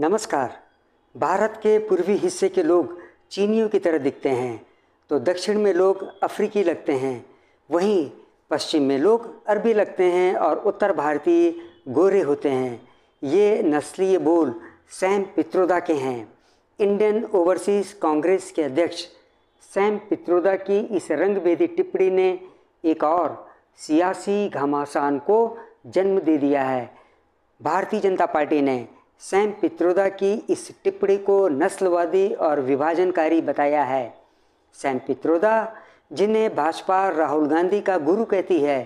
नमस्कार भारत के पूर्वी हिस्से के लोग चीनियों की तरह दिखते हैं तो दक्षिण में लोग अफ्रीकी लगते हैं वहीं पश्चिम में लोग अरबी लगते हैं और उत्तर भारतीय गोरे होते हैं ये नस्लीय बोल सैम पित्रोदा के हैं इंडियन ओवरसीज़ कांग्रेस के अध्यक्ष सैम पित्रोदा की इस रंगभेदी टिप्पणी ने एक और सियासी घमासान को जन्म दे दिया है भारतीय जनता पार्टी ने सैम पित्रोदा की इस टिप्पणी को नस्लवादी और विभाजनकारी बताया है सैम पित्रोदा जिन्हें भाजपा राहुल गांधी का गुरु कहती है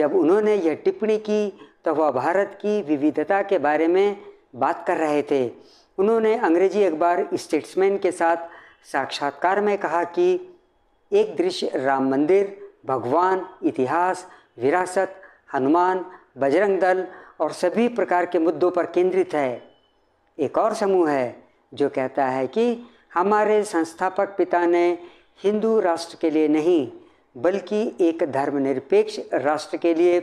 जब उन्होंने यह टिप्पणी की तो वह भारत की विविधता के बारे में बात कर रहे थे उन्होंने अंग्रेजी अखबार स्टेट्समैन के साथ साक्षात्कार में कहा कि एक दृश्य राम मंदिर भगवान इतिहास विरासत हनुमान बजरंग दल और सभी प्रकार के मुद्दों पर केंद्रित है एक और समूह है जो कहता है कि हमारे संस्थापक पिता ने हिंदू राष्ट्र के लिए नहीं बल्कि एक धर्मनिरपेक्ष राष्ट्र के लिए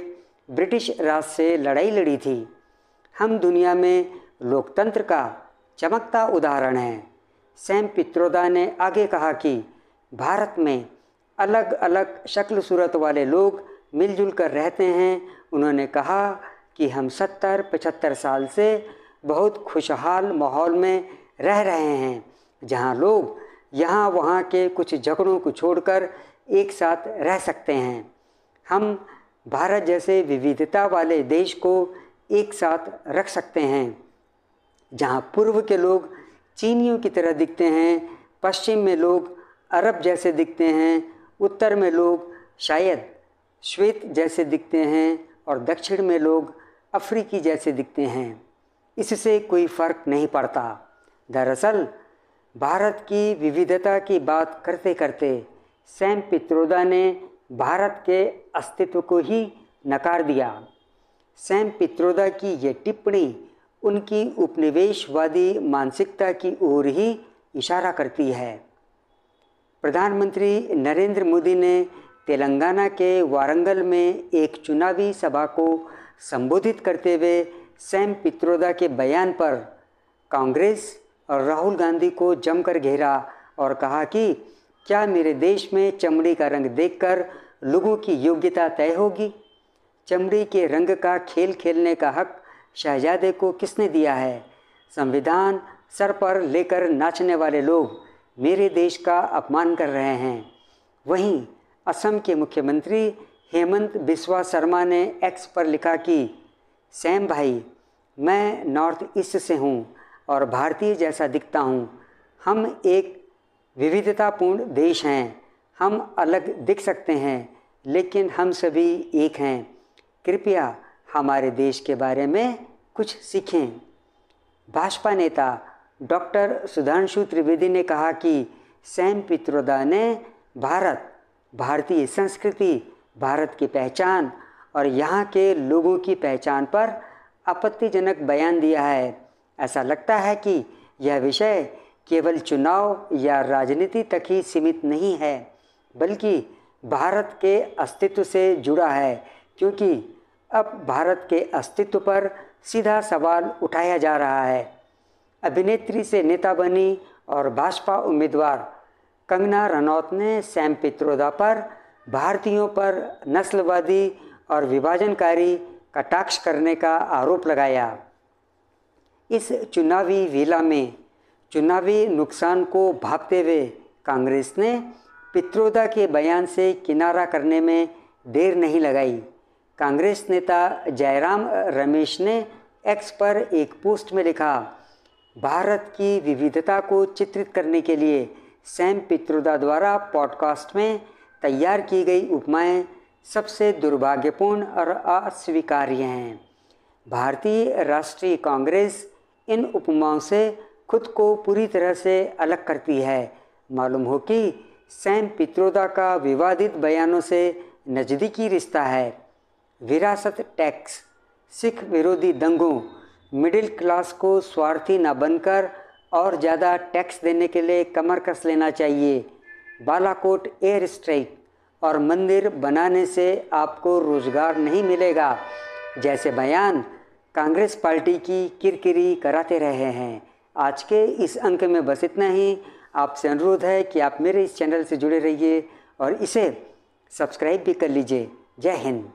ब्रिटिश राज से लड़ाई लड़ी थी हम दुनिया में लोकतंत्र का चमकता उदाहरण है सैम पित्रोदा ने आगे कहा कि भारत में अलग अलग शक्ल सूरत वाले लोग मिलजुल कर रहते हैं उन्होंने कहा कि हम सत्तर पचहत्तर साल से बहुत खुशहाल माहौल में रह रहे हैं जहां लोग यहाँ वहाँ के कुछ झगड़ों को छोड़कर एक साथ रह सकते हैं हम भारत जैसे विविधता वाले देश को एक साथ रख सकते हैं जहाँ पूर्व के लोग चीनियों की तरह दिखते हैं पश्चिम में लोग अरब जैसे दिखते हैं उत्तर में लोग शायद श्वेत जैसे दिखते हैं और दक्षिण में लोग अफ्रीकी जैसे दिखते हैं इससे कोई फर्क नहीं पड़ता दरअसल भारत की विविधता की बात करते करते सैम पित्रोदा ने भारत के अस्तित्व को ही नकार दिया सैम पित्रोदा की यह टिप्पणी उनकी उपनिवेशवादी मानसिकता की ओर ही इशारा करती है प्रधानमंत्री नरेंद्र मोदी ने तेलंगाना के वारंगल में एक चुनावी सभा को संबोधित करते हुए सैम पित्रोदा के बयान पर कांग्रेस और राहुल गांधी को जमकर घेरा और कहा कि क्या मेरे देश में चमड़ी का रंग देखकर लोगों की योग्यता तय होगी चमड़ी के रंग का खेल खेलने का हक शहजादे को किसने दिया है संविधान सर पर लेकर नाचने वाले लोग मेरे देश का अपमान कर रहे हैं वहीं असम के मुख्यमंत्री हेमंत बिस्वा शर्मा ने एक्स पर लिखा कि सैम भाई मैं नॉर्थ ईस्ट से हूँ और भारतीय जैसा दिखता हूँ हम एक विविधतापूर्ण देश हैं हम अलग दिख सकते हैं लेकिन हम सभी एक हैं कृपया हमारे देश के बारे में कुछ सीखें भाजपा नेता डॉक्टर सुधांशु त्रिवेदी ने कहा कि सैम पित्रोदा ने भारत भारतीय संस्कृति भारत की पहचान और यहाँ के लोगों की पहचान पर आपत्तिजनक बयान दिया है ऐसा लगता है कि यह विषय केवल चुनाव या राजनीति तक ही सीमित नहीं है बल्कि भारत के अस्तित्व से जुड़ा है क्योंकि अब भारत के अस्तित्व पर सीधा सवाल उठाया जा रहा है अभिनेत्री से नेता बनी और भाजपा उम्मीदवार कंगना रनौत ने सैम पित्रोदा पर भारतीयों पर नस्लवादी और विभाजनकारी कटाक्ष करने का आरोप लगाया इस चुनावी वेला में चुनावी नुकसान को भागते हुए कांग्रेस ने पित्रोदा के बयान से किनारा करने में देर नहीं लगाई कांग्रेस नेता जयराम रमेश ने एक्स पर एक पोस्ट में लिखा भारत की विविधता को चित्रित करने के लिए सैम पित्रोदा द्वारा पॉडकास्ट में तैयार की गई उपमाएं सबसे दुर्भाग्यपूर्ण और अस्वीकार्य हैं भारतीय राष्ट्रीय कांग्रेस इन उपमाओं से खुद को पूरी तरह से अलग करती है मालूम हो कि सैम पित्रोदा का विवादित बयानों से नज़दीकी रिश्ता है विरासत टैक्स सिख विरोधी दंगों मिडिल क्लास को स्वार्थी न बनकर और ज़्यादा टैक्स देने के लिए कमर कस लेना चाहिए बालाकोट एयर स्ट्राइक और मंदिर बनाने से आपको रोजगार नहीं मिलेगा जैसे बयान कांग्रेस पार्टी की किरकिरी कराते रहे हैं आज के इस अंक में बस इतना ही आपसे अनुरोध है कि आप मेरे इस चैनल से जुड़े रहिए और इसे सब्सक्राइब भी कर लीजिए जय हिंद